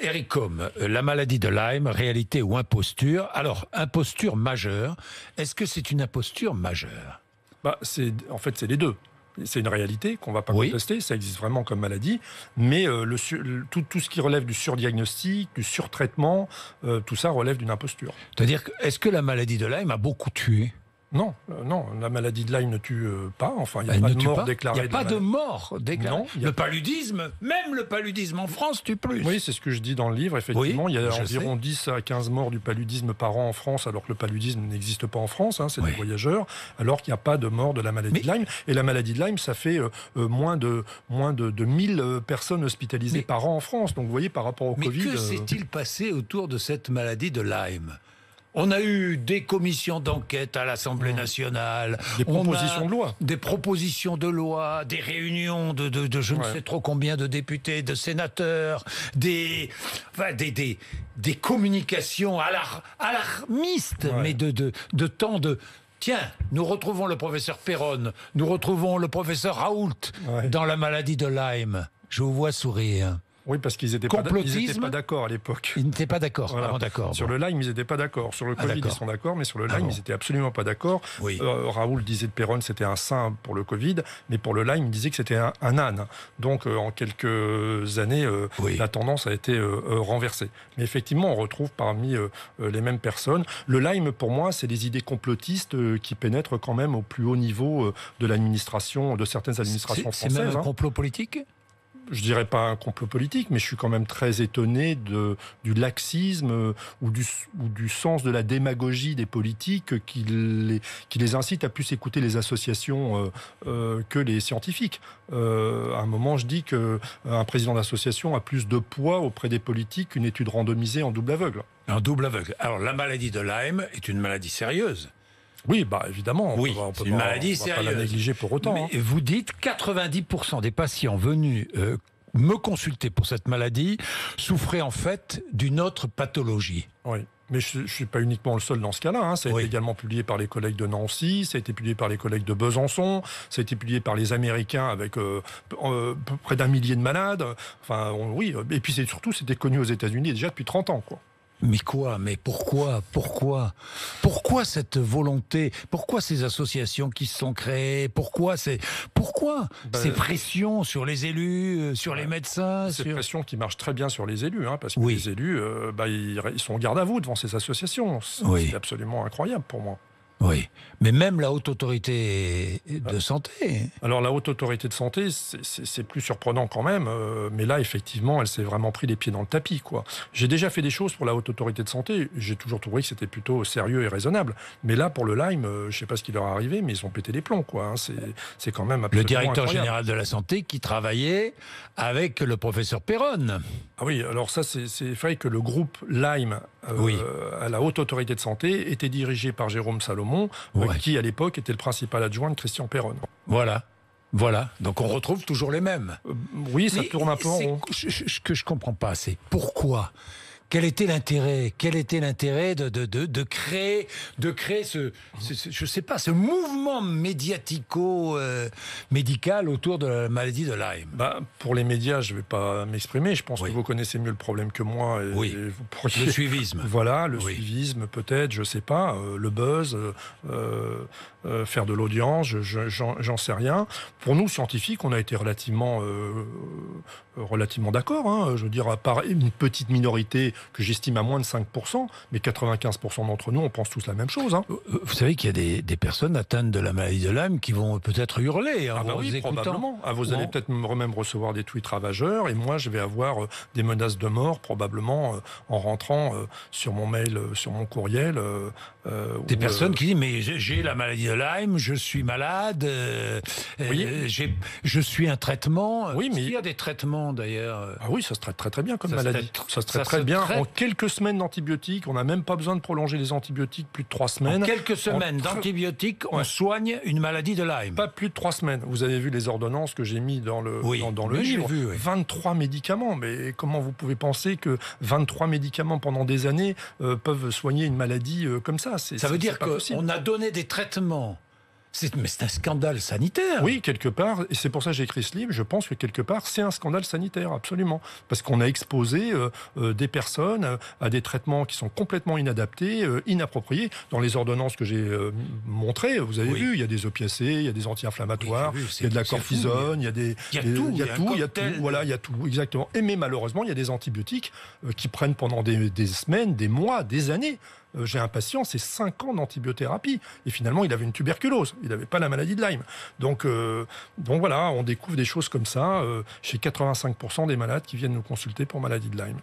Eric Combe, euh, la maladie de Lyme, réalité ou imposture Alors, imposture majeure, est-ce que c'est une imposture majeure bah, c'est, En fait, c'est les deux. C'est une réalité qu'on ne va pas contester, ça existe vraiment comme maladie, mais euh, tout, ce qui relève du surdiagnostic, du surtraitement, euh, tout ça relève d'une imposture. C'est-à-dire, est-ce que la maladie de Lyme a beaucoup tué non, euh, non, la maladie de Lyme ne tue euh, pas. Enfin, il n'y a, pas de, y a pas, de mort déclarée. Il n'y a pas de mort déclarée. le paludisme, même le paludisme en France tue plus. Oui, c'est ce que je dis dans le livre. Effectivement, il y a environ 10 à 15 morts du paludisme par an en France, alors que le paludisme n'existe pas en France. Hein, c'est des voyageurs. Alors qu'il n'y a pas de mort de la maladie de Lyme. Et la maladie de Lyme, ça fait euh, moins de moins de, 1000 personnes hospitalisées par an en France. Donc, vous voyez, par rapport au mais Covid. Que s'est-il passé autour de cette maladie de Lyme on a eu des commissions d'enquête à l'Assemblée mmh. nationale. Des propositions de loi. Des propositions de loi, des réunions de, je ne sais trop combien de députés, de sénateurs, des, communications alarmistes, mais de, de, de temps de, Tiens, nous retrouvons le professeur Perron, nous retrouvons le professeur Raoult dans la maladie de Lyme. Je vous vois sourire. Oui, parce qu'ils n'étaient pas d'accord à l'époque. Ils n'étaient pas d'accord, d'accord. Sur le Lyme, ils n'étaient pas d'accord. Sur le ah, Covid, ils sont d'accord, mais sur le ah Lyme, ils n'étaient absolument pas d'accord. Euh, Raoul disait de Perron, c'était un saint pour le Covid, mais pour le Lyme, il disait que c'était un, âne. Donc, euh, en quelques années, euh, la tendance a été renversée. Mais effectivement, on retrouve parmi les mêmes personnes. Le Lyme, pour moi, c'est des idées complotistes qui pénètrent quand même au plus haut niveau de l'administration, de certaines administrations françaises. C'est même un hein. complot politique je dirais pas un complot politique, mais je suis quand même très étonné de, du laxisme euh, ou, du, ou du sens de la démagogie des politiques qui les, qui les incite à plus écouter les associations euh, euh, que les scientifiques. à un moment, je dis qu'un président d'association a plus de poids auprès des politiques qu'une étude randomisée en double aveugle. En double aveugle. Alors la maladie de Lyme est une maladie sérieuse. Oui, bah évidemment. On maladie c'est la négliger pour autant. Mais hein. Vous dites 90% des patients venus euh, me consulter pour cette maladie souffraient en fait d'une autre pathologie. Oui. Mais je ne suis pas uniquement le seul dans ce cas-là. Hein. Ça a été également publié par les collègues de Nancy, ça a été publié par les collègues de Besançon, ça a été publié par les Américains avec euh, près d'un millier de malades. Enfin, oui. Euh, et puis surtout, c'était connu aux États-Unis déjà depuis 30 ans. Quoi. Mais quoi Mais pourquoi Pourquoi Pourquoi cette volonté Pourquoi ces associations qui se sont créées Pourquoi ces pourquoi bah, ces pressions sur les élus, euh, sur les médecins Ces pressions qui marchent très bien sur les élus, hein, parce que les élus, euh, bah, ils, sont garde à vous devant ces associations. C'est absolument incroyable pour moi. Oui, mais même la haute autorité de santé. Alors la haute autorité de santé, c'est plus surprenant quand même, euh, mais là effectivement, elle s'est vraiment pris les pieds dans le tapis. quoi. J'ai déjà fait des choses pour la haute autorité de santé, j'ai toujours trouvé que c'était plutôt sérieux et raisonnable, mais là pour le Lyme, je euh, je sais pas ce qui leur est arrivé, mais ils ont pété les plombs. quoi. Hein. C'est quand même Le directeur général de la santé qui travaillait avec le professeur Perron. Ah oui, alors ça c'est vrai que le groupe Lyme euh, oui. à la Haute Autorité de Santé était dirigé par Jérôme Salomon, euh, qui à l'époque était le principal adjoint de Christian Perron. Voilà. Voilà, donc on retrouve toujours les mêmes. Euh, oui, ça tourne un peu en rond. Ce que je comprends pas, c'est pourquoi quel était l'intérêt Quel était l'intérêt de, de, de, créer, de créer ce, je sais pas, ce mouvement médiatico-médical euh, autour de la maladie de Lyme bah, Pour les médias, je ne vais pas m'exprimer. Je pense que vous connaissez mieux le problème que moi. oui. Le suivisme. Voilà, le suivisme peut-être, je ne sais pas, euh, le buzz, euh, faire de l'audience, j'en sais rien. Pour nous, scientifiques, on a été relativement, relativement d'accord. Hein. je veux dire, à part une petite minorité que j'estime à moins de 5%, mais 95% d'entre nous, on pense tous la même chose. Hein. Euh, euh, vous savez qu'il y a des, personnes atteintes de la maladie de Lyme qui vont peut-être hurler. ah bah oui, probablement. Ah, vous allez peut-être même recevoir des tweets ravageurs, et moi, je vais avoir euh, des menaces de mort, probablement, en rentrant sur mon mail, sur mon courriel. des personnes qui disent, mais j'ai la maladie de Lyme, je suis malade, je suis un traitement. Oui, mais... Il y a des traitements, d'ailleurs. Ah oui, ça se traite très très bien comme maladie. ça se traite très bien. En quelques semaines d'antibiotiques, on n'a même pas besoin de prolonger les antibiotiques plus de trois semaines. En quelques semaines d'antibiotiques, on soigne une maladie de Lyme. Pas plus de trois semaines. Vous avez vu les ordonnances que j'ai mis dans le, dans, le livre. 23 médicaments. Mais comment vous pouvez penser que 23 médicaments pendant des années euh, peuvent soigner une maladie euh, comme ça Ça veut dire qu'on a donné des traitements c'est, mais c'est un scandale sanitaire. Oui, quelque part, et c'est pour ça que j'ai écrit ce livre, je pense que quelque part, c'est un scandale sanitaire, absolument. Parce qu'on a exposé des personnes à, des traitements qui sont complètement inadaptés, inappropriés. Dans les ordonnances que j'ai montrées, vous avez vu, il y a des opiacés, il y a des anti-inflammatoires, il y a de la cortisone, il y a des... tout, il y a tout, y a tout, voilà, il y a tout, exactement. Et mais malheureusement, il y a des antibiotiques qui prennent pendant des semaines, des mois, des années. Euh, j'ai un patient, c'est 5 ans d'antibiothérapie. Et finalement, il avait une tuberculose. Il n'avait pas la maladie de Lyme. Donc, euh, voilà, on découvre des choses comme ça euh, chez 85% des malades qui viennent nous consulter pour maladie de Lyme.